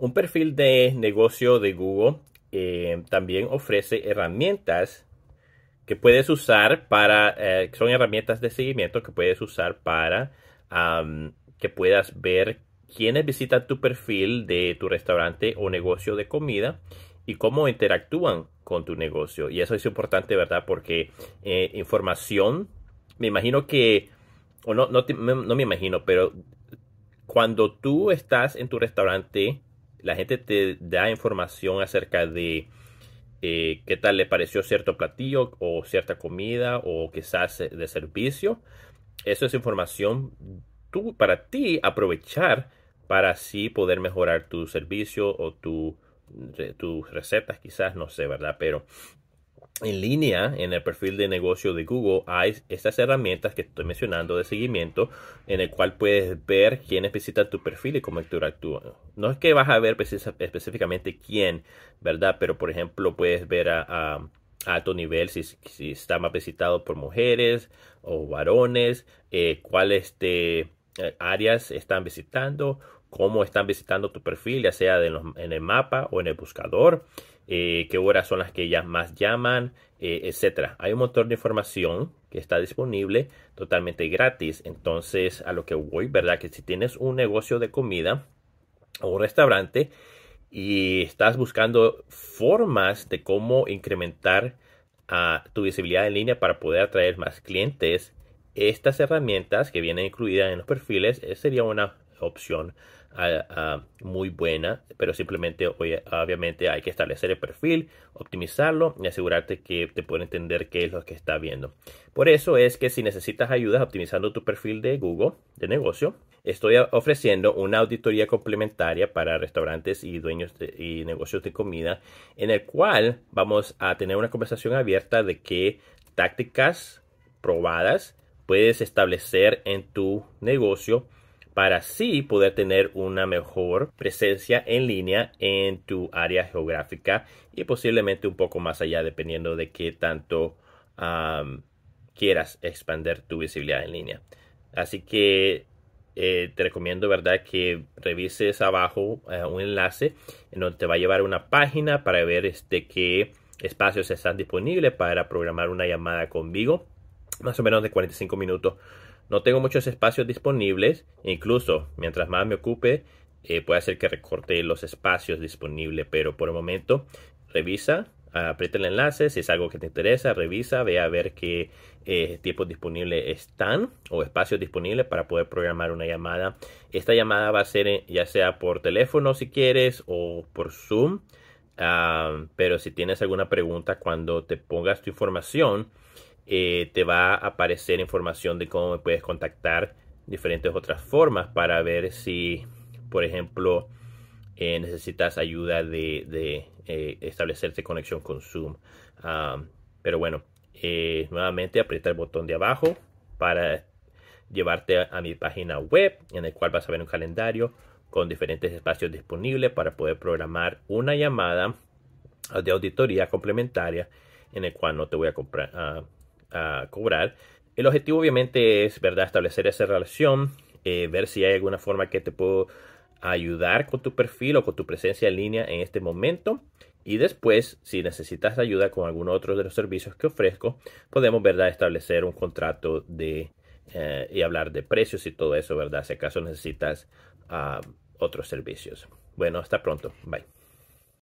Un perfil de negocio de Google eh, también ofrece herramientas que puedes usar para, eh, son herramientas de seguimiento que puedes usar para que puedas ver quiénes visitan tu perfil de tu restaurante o negocio de comida y cómo interactúan con tu negocio. Y eso es importante, ¿verdad? Porque eh, información, me imagino que, o no, no me imagino, pero cuando tú estás en tu restaurante, la gente te da información acerca de eh, qué tal le pareció cierto platillo o cierta comida o quizás eh, de servicio. Eso es información tú, para ti aprovechar para así poder mejorar tu servicio o tu, eh, tus recetas, quizás, no sé, ¿verdad? Pero en línea en el perfil de negocio de Google hay estas herramientas que estoy mencionando de seguimiento en el cual puedes ver quiénes visitan tu perfil y cómo interactúan. No es que vas a ver específicamente quién, ¿verdad? Pero por ejemplo puedes ver a, a, alto nivel si, está más visitado por mujeres o varones, eh, cuáles este, eh, áreas están visitando cómo están visitando tu perfil, ya sea en el mapa o en el buscador, eh, qué horas son las que ellas más llaman, eh, etcétera. Hay un montón de información que está disponible totalmente gratis. Entonces, a lo que voy, ¿verdad? Que si tienes un negocio de comida o un restaurante y estás buscando formas de cómo incrementar ah, tu visibilidad en línea para poder atraer más clientes, estas herramientas que vienen incluidas en los perfiles eh, sería una opción ah, ah, muy buena, pero simplemente obviamente hay que establecer el perfil, optimizarlo y asegurarte que te puedan entender qué es lo que está viendo. Por eso es que si necesitas ayudas optimizando tu perfil de Google de negocio, estoy ofreciendo una auditoría complementaria para restaurantes y dueños y negocios de comida en el cual vamos a tener una conversación abierta de qué tácticas probadas puedes establecer en tu negocio para así poder tener una mejor presencia en línea en tu área geográfica y posiblemente un poco más allá dependiendo de qué tanto quieras expandir tu visibilidad en línea. Así que eh, te recomiendo, ¿verdad?, que revises abajo eh, un enlace en donde te va a llevar una página para ver este, qué espacios están disponibles para programar una llamada conmigo más o menos de 45 minutos. No tengo muchos espacios disponibles, incluso mientras más me ocupe, eh, puede ser que recorte los espacios disponibles, pero por el momento revisa, aprieta el enlace, si es algo que te interesa, revisa, ve a ver qué eh, tiempos disponibles están o espacios disponibles para poder programar una llamada. Esta llamada va a ser eh, ya sea por teléfono si quieres o por Zoom, ah, pero si tienes alguna pregunta cuando te pongas tu información, eh, te va a aparecer información de cómo me puedes contactar, diferentes otras formas para ver si, por ejemplo, eh, necesitas ayuda de, eh, establecerse conexión con Zoom. Ah, pero bueno, nuevamente aprieta el botón de abajo para llevarte a, mi página web en el cual vas a ver un calendario con diferentes espacios disponibles para poder programar una llamada de auditoría complementaria en el cual no te voy a comprar, ah, cobrar. El objetivo obviamente es, ¿verdad?, establecer esa relación, eh, ver si hay alguna forma que te puedo ayudar con tu perfil o con tu presencia en línea en este momento. Y después, si necesitas ayuda con alguno otro de los servicios que ofrezco, podemos, ¿verdad?, establecer un contrato de, eh, y hablar de precios y todo eso, ¿verdad?, si acaso necesitas ah, otros servicios. Bueno, hasta pronto. Bye.